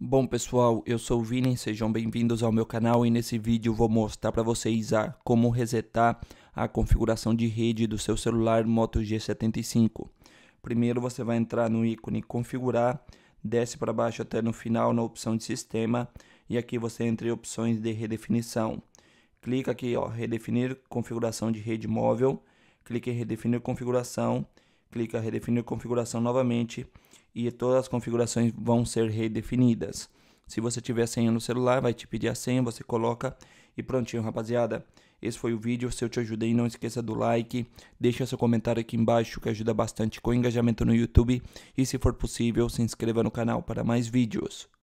Bom pessoal, eu sou o Vini, sejam bem-vindos ao meu canal e nesse vídeo vou mostrar para vocês a como resetar a configuração de rede do seu celular Moto G75. Primeiro você vai entrar no ícone configurar, desce para baixo até no final na opção de sistema e aqui você entra em opções de redefinição. Clica aqui ó, redefinir configuração de rede móvel, clique em redefinir configuração, clica em redefinir configuração novamente e todas as configurações vão ser redefinidas. Se você tiver senha no celular, vai te pedir a senha, você coloca e prontinho, rapaziada. Esse foi o vídeo, se eu te ajudei, não esqueça do like, deixa seu comentário aqui embaixo que ajuda bastante com o engajamento no YouTube e se for possível, se inscreva no canal para mais vídeos.